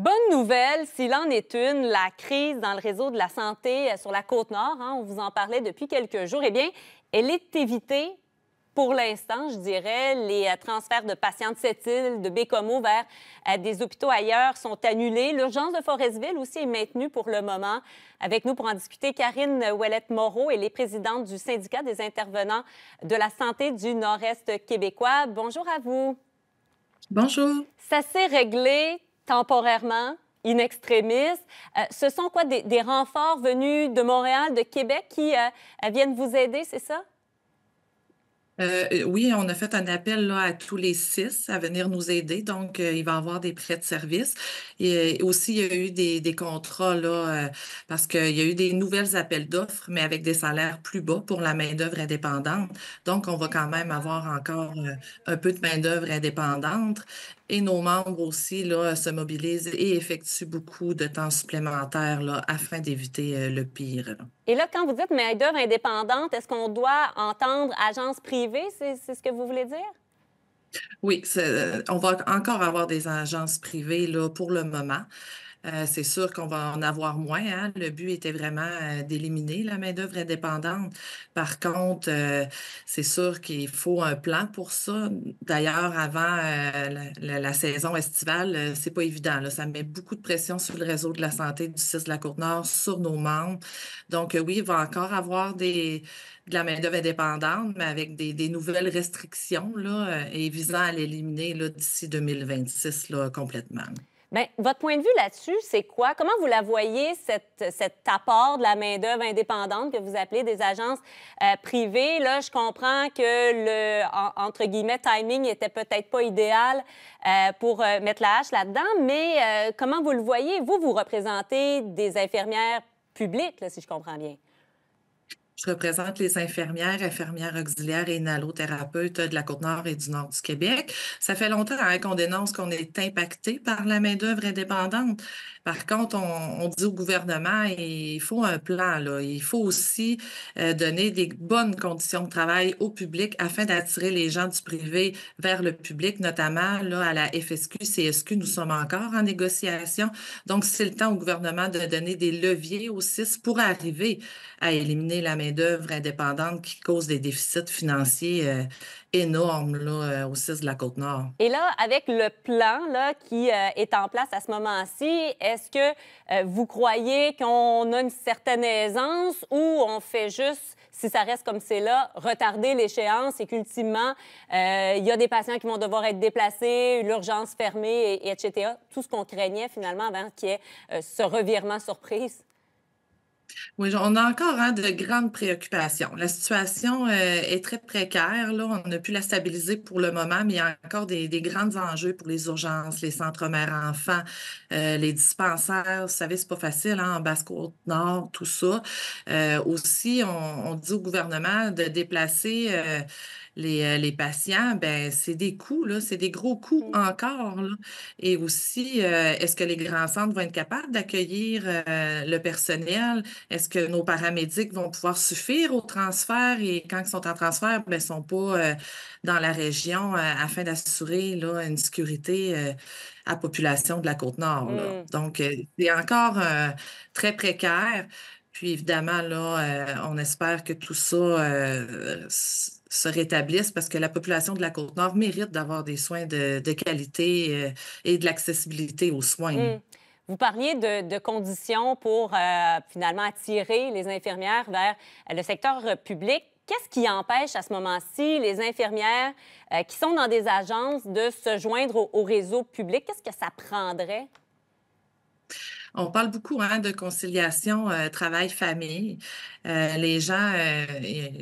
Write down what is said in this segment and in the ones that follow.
Bonne nouvelle, s'il en est une, la crise dans le réseau de la santé euh, sur la côte nord, hein, on vous en parlait depuis quelques jours, eh bien, elle est évitée pour l'instant, je dirais, les euh, transferts de patients de cette île, de Bécomo vers euh, des hôpitaux ailleurs sont annulés. L'urgence de Forestville aussi est maintenue pour le moment. Avec nous pour en discuter, Karine Ouellette-Moreau, et les présidente du syndicat des intervenants de la santé du Nord-Est québécois. Bonjour à vous. Bonjour. Ça s'est réglé temporairement, in extremis. Euh, ce sont quoi des, renforts venus de Montréal, de Québec qui euh, euh, viennent vous aider, c'est ça? oui, on a fait un appel là, à tous les six à venir nous aider. Donc, il va y avoir des prêts de service. Et aussi, il y a eu des, des contrats parce qu'il y a eu des nouvelles appels d'offres, mais avec des salaires plus bas pour la main-d'œuvre indépendante. Donc, on va quand même avoir encore un peu de main-d'œuvre indépendante et nos membres aussi là, se mobilisent et effectuent beaucoup de temps supplémentaire là, afin d'éviter euh, le pire. Et là, quand vous dites mais indépendante, est-ce qu'on doit entendre agence privée? C'est ce que vous voulez dire? Oui, euh, on va encore avoir des agences privées là, pour le moment. Euh, c'est sûr qu'on va en avoir moins. Hein. Le but était vraiment euh, d'éliminer la main-d'œuvre indépendante. Par contre, euh, c'est sûr qu'il faut un plan pour ça. D'ailleurs, avant la, saison estivale, c'est pas évident. Ça met beaucoup de pression sur le réseau de la santé du 6 de la Côte-Nord, sur nos membres. Donc, oui, il va encore avoir des, de la main-d'œuvre indépendante, mais avec des, nouvelles restrictions là, et visant à l'éliminer d'ici 2026 là, complètement. Bien, votre point de vue là-dessus, c'est quoi? Comment vous la voyez, cette, cet apport de la main-d'œuvre indépendante que vous appelez des agences euh, privées? Là, je comprends que le, entre guillemets, timing n'était peut-être pas idéal euh, pour euh, mettre la hache là-dedans, mais comment vous le voyez? Vous, vous représentez des infirmières publiques, si je comprends bien. Je représente les infirmières, infirmières auxiliaires et nalothérapeutes de la Côte-Nord et du Nord du Québec. Ça fait longtemps hein, qu'on dénonce qu'on est impacté par la main-d'œuvre indépendante. Par contre, on, dit au gouvernement, il faut un plan. Là. Il faut aussi euh, donner des bonnes conditions de travail au public afin d'attirer les gens du privé vers le public, notamment là, à la FSQ, CSQ. Nous sommes encore en négociation. Donc, c'est le temps au gouvernement de donner des leviers au CIS pour arriver à éliminer la main d'œuvres indépendantes qui causent des déficits financiers euh, énormes là, euh, au CIS de la Côte-Nord. Et là, avec le plan là, qui euh, est en place à ce moment-ci, est-ce que vous croyez qu'on a une certaine aisance ou on fait juste si ça reste comme c'est là, retarder l'échéance et qu'ultimement, il y a des patients qui vont devoir être déplacés, l'urgence fermée, et, etc. Tout ce qu'on craignait finalement avant qui est ce revirement surprise. Oui, on a encore hein, de grandes préoccupations. La situation euh, est très précaire. On a pu la stabiliser pour le moment, mais il y a encore des, grands enjeux pour les urgences, les centres mères-enfants, euh, les dispensaires. Vous savez, c'est pas facile hein, en Basse-Côte-Nord, tout ça. Euh, aussi, on, dit au gouvernement de déplacer euh, les, patients, ben, c'est des coûts, c'est des gros coûts encore. Et aussi, euh, est-ce que les grands centres vont être capables d'accueillir euh, le personnel? Est-ce que nos paramédics vont pouvoir suffire au transfert? Et quand ils sont en transfert, ben, ils ne sont pas dans la région afin d'assurer là, une sécurité à la population de la Côte-Nord. Mmh. Donc, c'est encore très précaire. Puis évidemment, là, euh, on espère que tout ça euh, se rétablisse parce que la population de la Côte-Nord mérite d'avoir des soins de, qualité euh, et de l'accessibilité aux soins. Hmm. Vous parliez de, conditions pour finalement attirer les infirmières vers le secteur public. Qu'est-ce qui empêche à ce moment-ci les infirmières qui sont dans des agences de se joindre au réseau public? Qu'est-ce que ça prendrait? On parle beaucoup hein, de conciliation euh, travail-famille. Euh, les gens euh,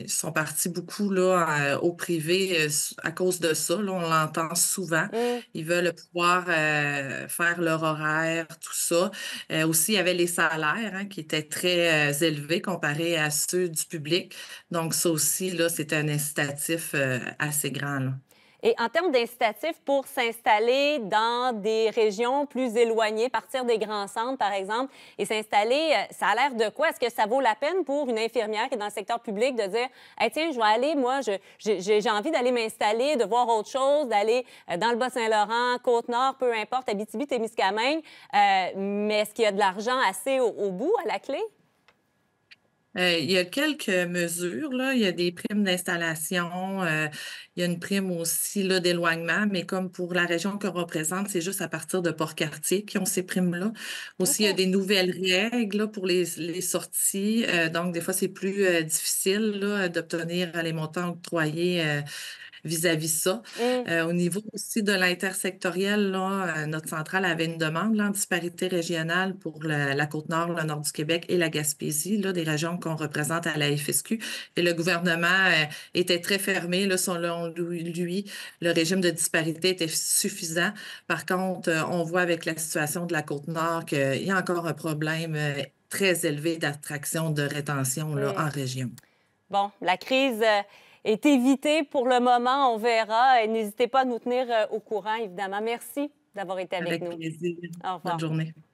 sont partis beaucoup là, au privé à cause de ça. on l'entend souvent. Mmh. Ils veulent pouvoir faire leur horaire, tout ça. aussi, il y avait les salaires hein, qui étaient très élevés comparés à ceux du public. Donc, ça aussi, là, un incitatif assez grand. Et en termes d'incitatifs pour s'installer dans des régions plus éloignées, partir des grands centres, par exemple, et s'installer, euh, ça a l'air de quoi? Est-ce que ça vaut la peine pour une infirmière qui est dans le secteur public de dire, tiens, je vais aller, moi, j'ai envie d'aller m'installer, de voir autre chose, d'aller euh, dans le Bas-Saint-Laurent, Côte-Nord, peu importe, Abitibi, Témiscamingue, euh, mais est-ce qu'il y a de l'argent assez au bout, à la clé? Euh, il y a quelques mesures. Là. Il y a des primes d'installation, euh, il y a une prime aussi d'éloignement, mais comme pour la région qu'on représente, c'est juste à partir de Port-Cartier qui ont ces primes-là. Aussi, il y a des nouvelles règles pour les, sorties. Euh, donc, des fois, c'est plus difficile d'obtenir les montants octroyés vis-à-vis ça. Mm. Euh, au niveau aussi de l'intersectoriel, là, euh, notre centrale avait une demande en disparité régionale pour la, Côte-Nord, le nord du Québec et la Gaspésie, là, des régions qu'on représente à la FSQ. Et le gouvernement euh, était très fermé. Là, selon lui, le régime de disparité était suffisant. Par contre, on voit avec la situation de la Côte-Nord qu'il y a encore un problème très élevé d'attraction de rétention là, mm. en région. Bon, la crise est évité pour le moment. On verra. n'hésitez pas à nous tenir euh, au courant, évidemment. Merci d'avoir été avec, nous. Au revoir. Bonne journée.